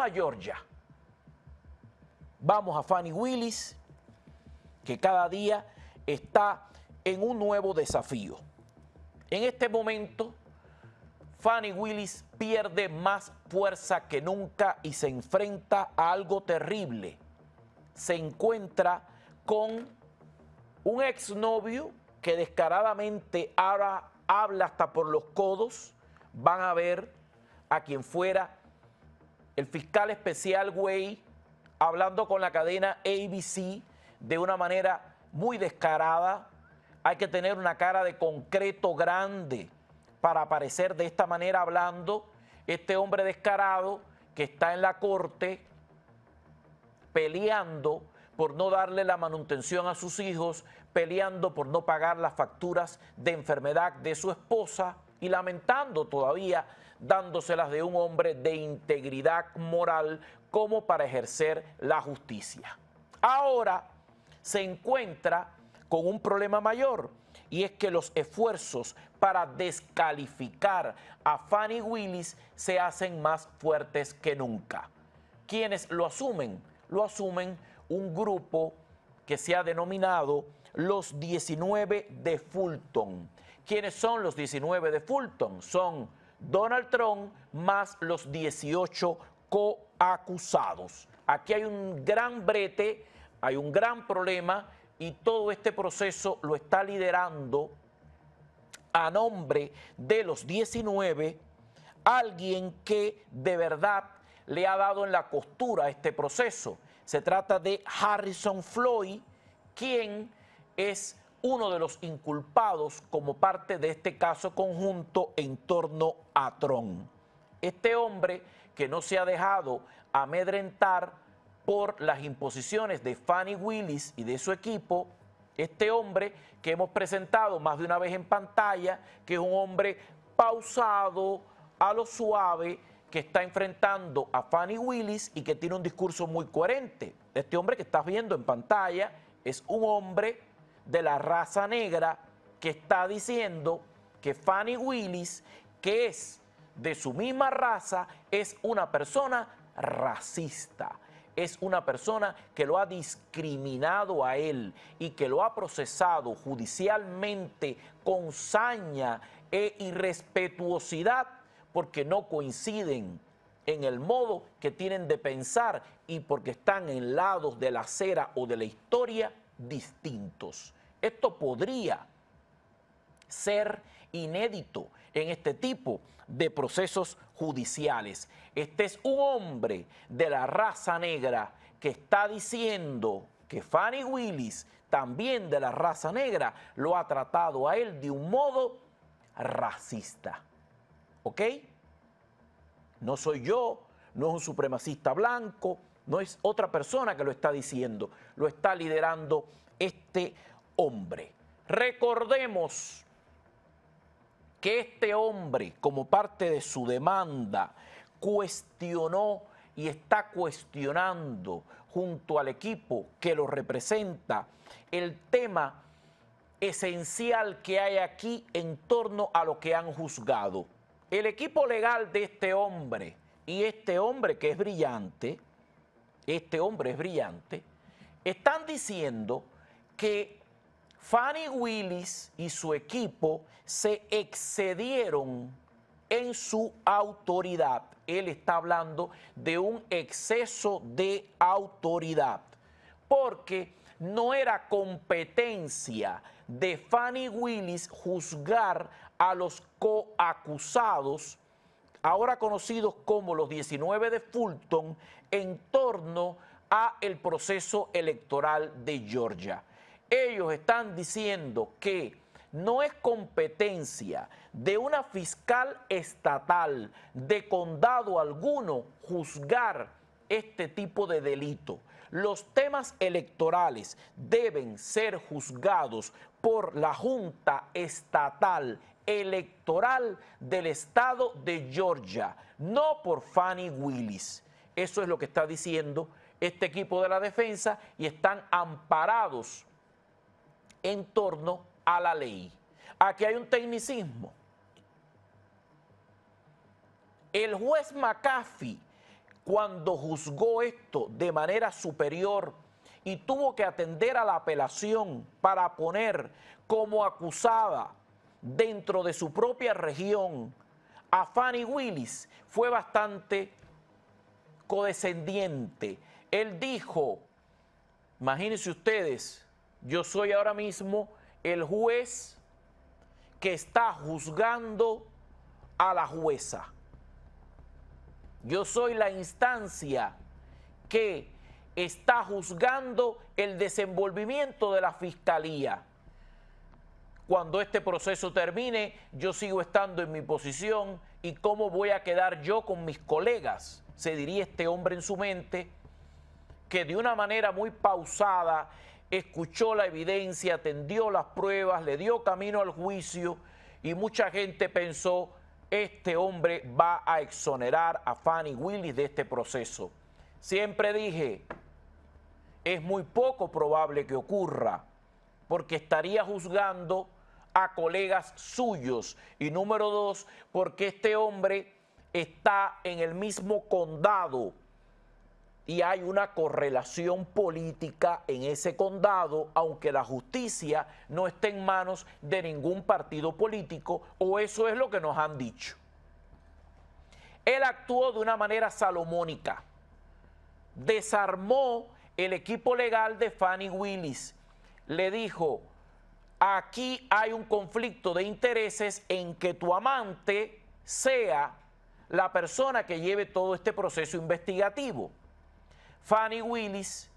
a Georgia. Vamos a Fanny Willis, que cada día está en un nuevo desafío. En este momento, Fanny Willis pierde más fuerza que nunca y se enfrenta a algo terrible. Se encuentra con un exnovio que descaradamente habla hasta por los codos. Van a ver a quien fuera el fiscal especial Way, hablando con la cadena ABC de una manera muy descarada. Hay que tener una cara de concreto grande para aparecer de esta manera hablando. Este hombre descarado que está en la corte peleando por no darle la manutención a sus hijos, peleando por no pagar las facturas de enfermedad de su esposa y lamentando todavía dándoselas de un hombre de integridad moral como para ejercer la justicia. Ahora se encuentra con un problema mayor y es que los esfuerzos para descalificar a Fanny Willis se hacen más fuertes que nunca. ¿Quiénes lo asumen? Lo asumen un grupo que se ha denominado los 19 de Fulton ¿Quiénes son los 19 de Fulton? Son Donald Trump más los 18 coacusados. Aquí hay un gran brete, hay un gran problema y todo este proceso lo está liderando a nombre de los 19 alguien que de verdad le ha dado en la costura a este proceso. Se trata de Harrison Floyd, quien es uno de los inculpados como parte de este caso conjunto en torno a Tron. Este hombre que no se ha dejado amedrentar por las imposiciones de Fanny Willis y de su equipo, este hombre que hemos presentado más de una vez en pantalla, que es un hombre pausado, a lo suave, que está enfrentando a Fanny Willis y que tiene un discurso muy coherente. Este hombre que estás viendo en pantalla es un hombre de la raza negra que está diciendo que Fanny Willis, que es de su misma raza, es una persona racista. Es una persona que lo ha discriminado a él y que lo ha procesado judicialmente con saña e irrespetuosidad porque no coinciden en el modo que tienen de pensar y porque están en lados de la acera o de la historia distintos. Esto podría ser inédito en este tipo de procesos judiciales. Este es un hombre de la raza negra que está diciendo que Fanny Willis, también de la raza negra, lo ha tratado a él de un modo racista. ¿Ok? No soy yo, no es un supremacista blanco, no es otra persona que lo está diciendo, lo está liderando este hombre. Recordemos que este hombre, como parte de su demanda, cuestionó y está cuestionando junto al equipo que lo representa el tema esencial que hay aquí en torno a lo que han juzgado. El equipo legal de este hombre y este hombre que es brillante, este hombre es brillante, están diciendo que Fanny Willis y su equipo se excedieron en su autoridad. Él está hablando de un exceso de autoridad, porque no era competencia de Fanny Willis juzgar a los coacusados ahora conocidos como los 19 de Fulton, en torno a el proceso electoral de Georgia. Ellos están diciendo que no es competencia de una fiscal estatal de condado alguno juzgar este tipo de delito. Los temas electorales deben ser juzgados por la Junta Estatal electoral del estado de Georgia, no por Fannie Willis. Eso es lo que está diciendo este equipo de la defensa y están amparados en torno a la ley. Aquí hay un tecnicismo. El juez McAfee, cuando juzgó esto de manera superior y tuvo que atender a la apelación para poner como acusada dentro de su propia región a Fanny Willis fue bastante codescendiente. Él dijo, imagínense ustedes, yo soy ahora mismo el juez que está juzgando a la jueza. Yo soy la instancia que está juzgando el desenvolvimiento de la fiscalía cuando este proceso termine, yo sigo estando en mi posición y cómo voy a quedar yo con mis colegas, se diría este hombre en su mente, que de una manera muy pausada escuchó la evidencia, atendió las pruebas, le dio camino al juicio y mucha gente pensó, este hombre va a exonerar a Fanny Willis de este proceso. Siempre dije, es muy poco probable que ocurra, porque estaría juzgando a colegas suyos. Y número dos, porque este hombre está en el mismo condado y hay una correlación política en ese condado, aunque la justicia no esté en manos de ningún partido político, o eso es lo que nos han dicho. Él actuó de una manera salomónica, desarmó el equipo legal de Fanny Willis, le dijo, Aquí hay un conflicto de intereses en que tu amante sea la persona que lleve todo este proceso investigativo. Fanny Willis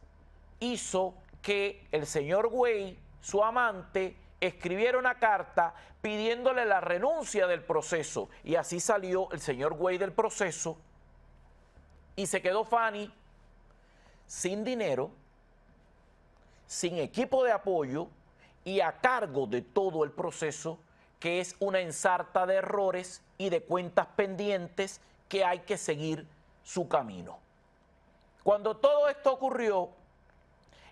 hizo que el señor Way, su amante, escribiera una carta pidiéndole la renuncia del proceso. Y así salió el señor Way del proceso y se quedó Fanny sin dinero, sin equipo de apoyo, y a cargo de todo el proceso, que es una ensarta de errores y de cuentas pendientes que hay que seguir su camino. Cuando todo esto ocurrió,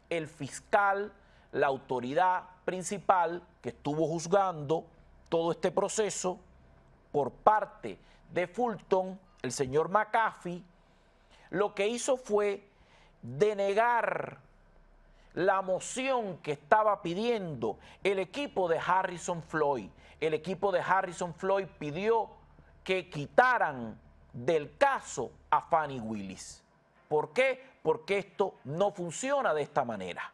el fiscal, la autoridad principal que estuvo juzgando todo este proceso por parte de Fulton, el señor McAfee, lo que hizo fue denegar la moción que estaba pidiendo el equipo de Harrison Floyd. El equipo de Harrison Floyd pidió que quitaran del caso a Fanny Willis. ¿Por qué? Porque esto no funciona de esta manera.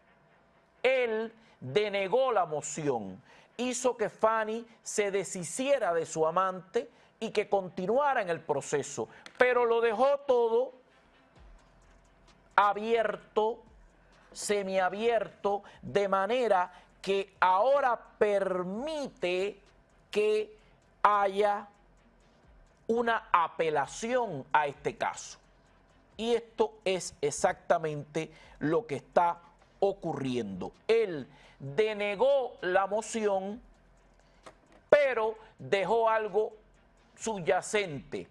Él denegó la moción, hizo que Fanny se deshiciera de su amante y que continuara en el proceso, pero lo dejó todo abierto semiabierto, de manera que ahora permite que haya una apelación a este caso. Y esto es exactamente lo que está ocurriendo. Él denegó la moción, pero dejó algo subyacente.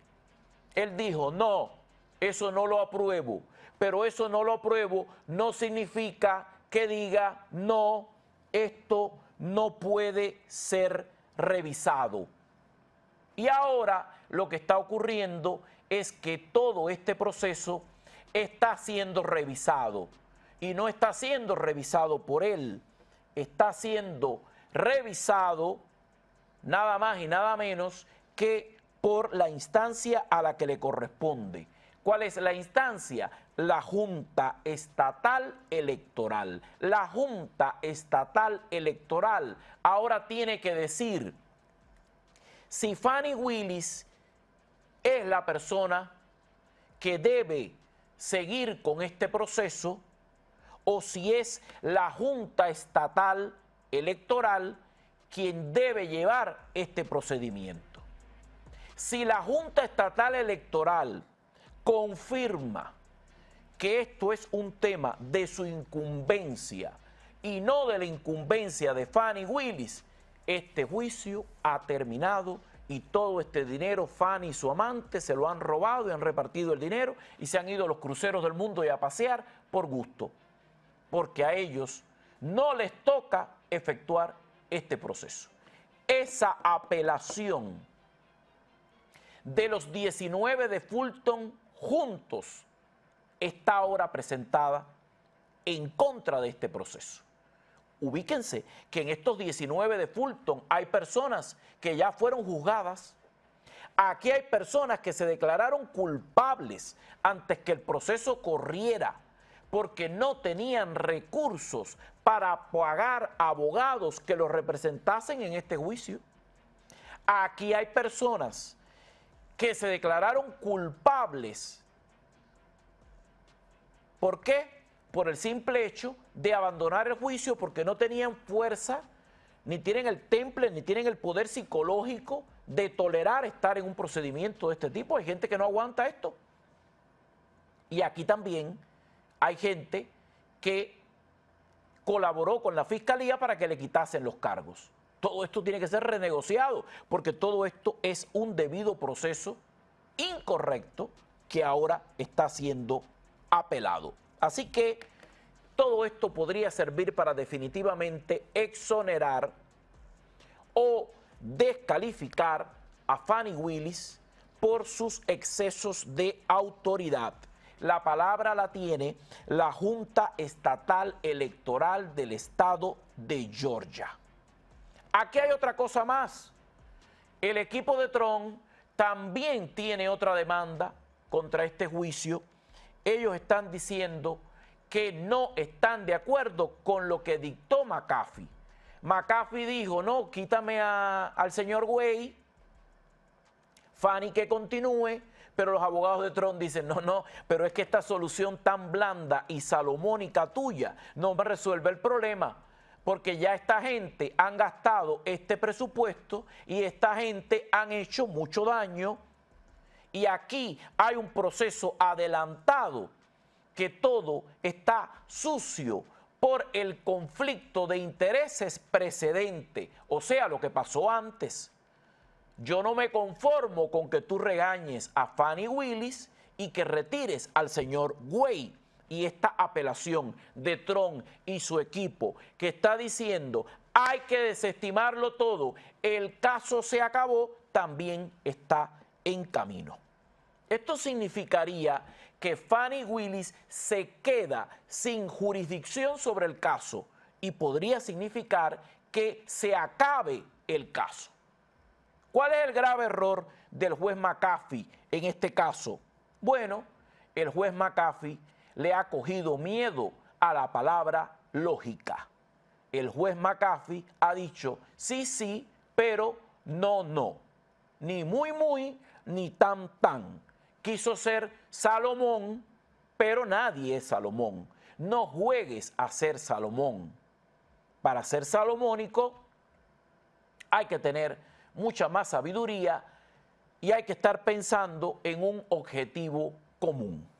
Él dijo, no, eso no lo apruebo pero eso no lo apruebo, no significa que diga, no, esto no puede ser revisado. Y ahora lo que está ocurriendo es que todo este proceso está siendo revisado y no está siendo revisado por él, está siendo revisado nada más y nada menos que por la instancia a la que le corresponde. ¿Cuál es la instancia? La Junta Estatal Electoral. La Junta Estatal Electoral ahora tiene que decir si Fanny Willis es la persona que debe seguir con este proceso o si es la Junta Estatal Electoral quien debe llevar este procedimiento. Si la Junta Estatal Electoral confirma que esto es un tema de su incumbencia y no de la incumbencia de Fanny Willis, este juicio ha terminado y todo este dinero Fanny y su amante se lo han robado y han repartido el dinero y se han ido a los cruceros del mundo y a pasear por gusto, porque a ellos no les toca efectuar este proceso. Esa apelación de los 19 de Fulton juntos está ahora presentada en contra de este proceso. Ubíquense que en estos 19 de Fulton hay personas que ya fueron juzgadas. Aquí hay personas que se declararon culpables antes que el proceso corriera porque no tenían recursos para pagar abogados que los representasen en este juicio. Aquí hay personas que se declararon culpables. ¿Por qué? Por el simple hecho de abandonar el juicio porque no tenían fuerza, ni tienen el temple, ni tienen el poder psicológico de tolerar estar en un procedimiento de este tipo. Hay gente que no aguanta esto. Y aquí también hay gente que colaboró con la fiscalía para que le quitasen los cargos. Todo esto tiene que ser renegociado, porque todo esto es un debido proceso incorrecto que ahora está siendo apelado. Así que todo esto podría servir para definitivamente exonerar o descalificar a Fanny Willis por sus excesos de autoridad. La palabra la tiene la Junta Estatal Electoral del Estado de Georgia. Aquí hay otra cosa más. El equipo de Tron también tiene otra demanda contra este juicio. Ellos están diciendo que no están de acuerdo con lo que dictó McAfee. McAfee dijo, no, quítame al señor Way, Fanny que continúe, pero los abogados de Tron dicen, no, no, pero es que esta solución tan blanda y salomónica tuya no me resuelve el problema porque ya esta gente han gastado este presupuesto y esta gente han hecho mucho daño y aquí hay un proceso adelantado que todo está sucio por el conflicto de intereses precedente, o sea, lo que pasó antes. Yo no me conformo con que tú regañes a Fanny Willis y que retires al señor Wade y esta apelación de Tron y su equipo que está diciendo hay que desestimarlo todo, el caso se acabó, también está en camino. Esto significaría que Fanny Willis se queda sin jurisdicción sobre el caso y podría significar que se acabe el caso. ¿Cuál es el grave error del juez McAfee en este caso? Bueno, el juez McAfee le ha cogido miedo a la palabra lógica. El juez McAfee ha dicho sí, sí, pero no, no. Ni muy, muy, ni tan, tan. Quiso ser Salomón, pero nadie es Salomón. No juegues a ser Salomón. Para ser salomónico hay que tener mucha más sabiduría y hay que estar pensando en un objetivo común.